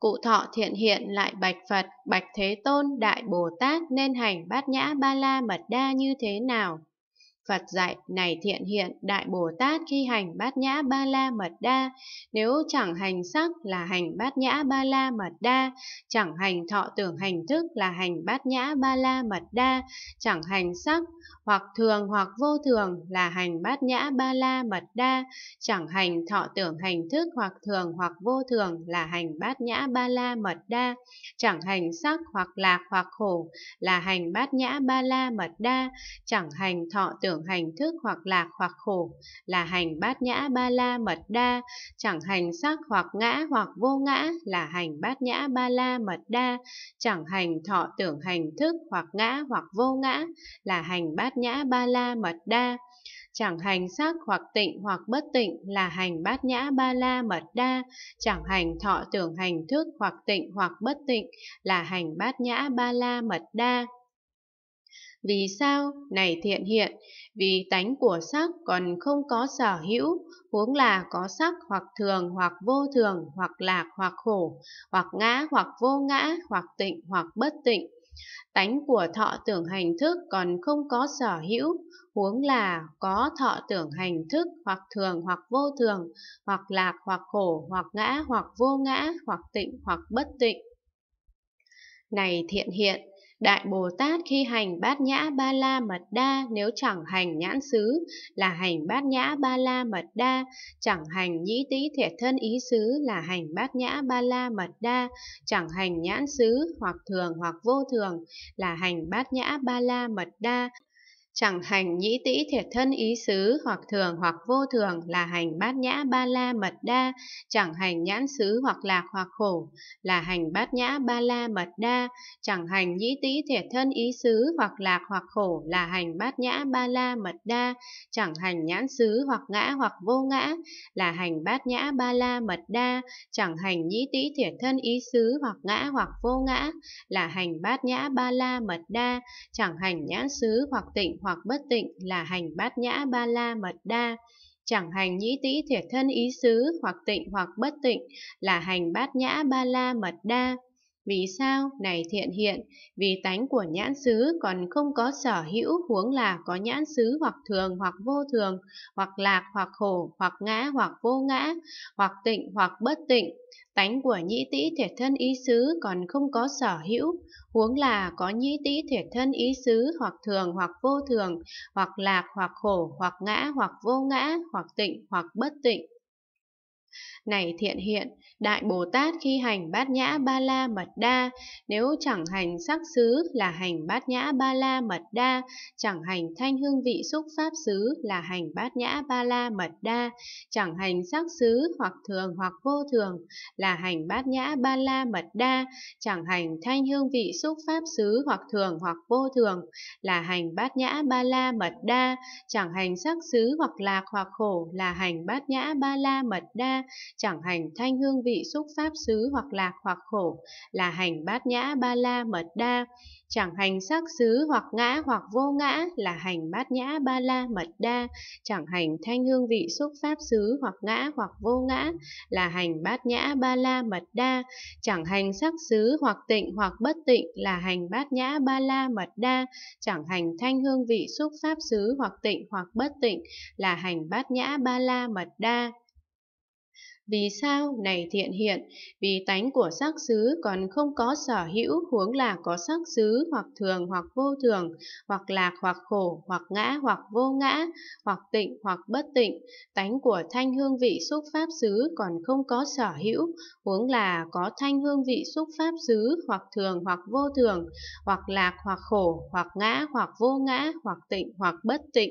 Cụ thọ thiện hiện lại bạch Phật, bạch Thế Tôn, Đại Bồ Tát nên hành bát nhã ba la mật đa như thế nào? Phật dạy này thiện hiện Đại Bồ Tát khi hành bát nhã ba la mật đa, nếu chẳng hành sắc là hành bát nhã ba la mật đa, chẳng hành thọ tưởng hành thức là hành bát nhã ba la mật đa, chẳng hành sắc hoặc thường hoặc vô thường là hành bát nhã ba la mật đa, chẳng hành thọ tưởng hành thức hoặc thường hoặc vô thường là hành bát nhã ba la mật đa, chẳng hành sắc hoặc lạc hoặc khổ là hành bát nhã ba la mật đa, chẳng hành thọ tưởng tưởng hành thức hoặc lạc hoặc khổ là hành bát nhã ba la mật đa, chẳng hành sắc hoặc ngã hoặc vô ngã là hành bát nhã ba la mật đa, chẳng hành thọ tưởng hành thức hoặc ngã hoặc vô ngã là hành bát nhã ba la mật đa chẳng hành sắc hoặc tịnh hoặc bất tịnh là hành bát nhã ba la mật đa, chẳng hành thọ tưởng hành thức hoặc tịnh hoặc bất tịnh là hành bát nhã ba la mật đa. Vì sao? Này thiện hiện, vì tánh của sắc còn không có sở hữu, huống là có sắc hoặc thường hoặc vô thường, hoặc lạc hoặc khổ, hoặc ngã hoặc vô ngã, hoặc tịnh hoặc bất tịnh. Tánh của thọ tưởng hành thức còn không có sở hữu, huống là có thọ tưởng hành thức hoặc thường hoặc vô thường, hoặc lạc hoặc khổ, hoặc ngã hoặc vô ngã, hoặc tịnh hoặc bất tịnh. Này thiện hiện, Đại Bồ Tát khi hành bát nhã ba la mật đa nếu chẳng hành nhãn xứ là hành bát nhã ba la mật đa, chẳng hành nhĩ tý thiệt thân ý xứ là hành bát nhã ba la mật đa, chẳng hành nhãn xứ hoặc thường hoặc vô thường là hành bát nhã ba la mật đa. Chẳng hành nhĩ tĩ thiệt thân ý xứ hoặc thường hoặc vô thường là hành bát nhã ba la mật đa, chẳng hành nhãn xứ hoặc lạc hoặc khổ là hành bát nhã ba la mật đa, chẳng hành nhĩ tĩ thiệt thân ý xứ hoặc lạc hoặc khổ là hành bát nhã ba la mật đa, chẳng hành nhãn xứ hoặc ngã hoặc vô ngã là hành bát nhã ba la mật đa, chẳng hành nhĩ tĩ thiệt thân ý xứ hoặc ngã hoặc vô ngã là hành bát nhã ba la mật đa, chẳng hành nhãn xứ hoặc tịnh hoặc bất tịnh là hành bát nhã ba la mật đa. Chẳng hành nhĩ tĩ thiệt thân ý xứ hoặc tịnh hoặc bất tịnh là hành bát nhã ba la mật đa vì sao này thiện hiện, vì tánh của nhãn xứ còn không có sở hữu huống là có nhãn xứ hoặc thường hoặc vô thường, hoặc lạc hoặc khổ, hoặc ngã hoặc vô ngã, hoặc tịnh hoặc bất tịnh. Tánh của nhĩ tĩ thể thân ý xứ còn không có sở hữu, huống là có nhĩ tĩ thể thân ý xứ hoặc thường hoặc vô thường, hoặc lạc hoặc khổ, hoặc ngã hoặc vô ngã, hoặc tịnh hoặc bất tịnh. Này thiện hiện, Đại Bồ Tát khi hành bát nhã ba la mật đa, nếu chẳng hành sắc xứ là hành bát nhã ba la mật đa, chẳng hành thanh hương vị xúc pháp xứ là hành bát nhã ba la mật đa, chẳng hành sắc xứ hoặc thường hoặc vô thường là hành bát nhã ba la mật đa, chẳng hành thanh hương vị xúc pháp xứ hoặc thường hoặc vô thường là hành bát nhã ba la mật đa, chẳng hành sắc xứ hoặc lạc hoặc khổ là hành bát nhã ba la mật đa chẳng hành thanh hương vị xúc pháp xứ hoặc lạc hoặc khổ, là hành bát nhã ba la mật đa, chẳng hành sắc xứ hoặc ngã hoặc vô ngã, là hành bát nhã ba la mật đa, chẳng hành thanh hương vị xúc pháp xứ hoặc ngã hoặc vô ngã, là hành bát nhã ba la mật đa, chẳng hành sắc xứ hoặc tịnh hoặc bất tịnh, là hành bát nhã ba la mật đa, chẳng hành thanh hương vị xúc pháp xứ hoặc tịnh hoặc bất tịnh, là hành bát nhã ba la mật đa vì sao này thiện hiện, vì tánh của sắc xứ còn không có sở hữu huống là có sắc xứ hoặc thường hoặc vô thường, hoặc lạc hoặc khổ, hoặc ngã hoặc vô ngã, hoặc tịnh hoặc bất tịnh, tánh của thanh hương vị xúc pháp xứ còn không có sở hữu, huống là có thanh hương vị xúc pháp xứ hoặc thường hoặc vô thường, hoặc lạc hoặc khổ, hoặc ngã hoặc vô ngã, hoặc tịnh hoặc bất tịnh.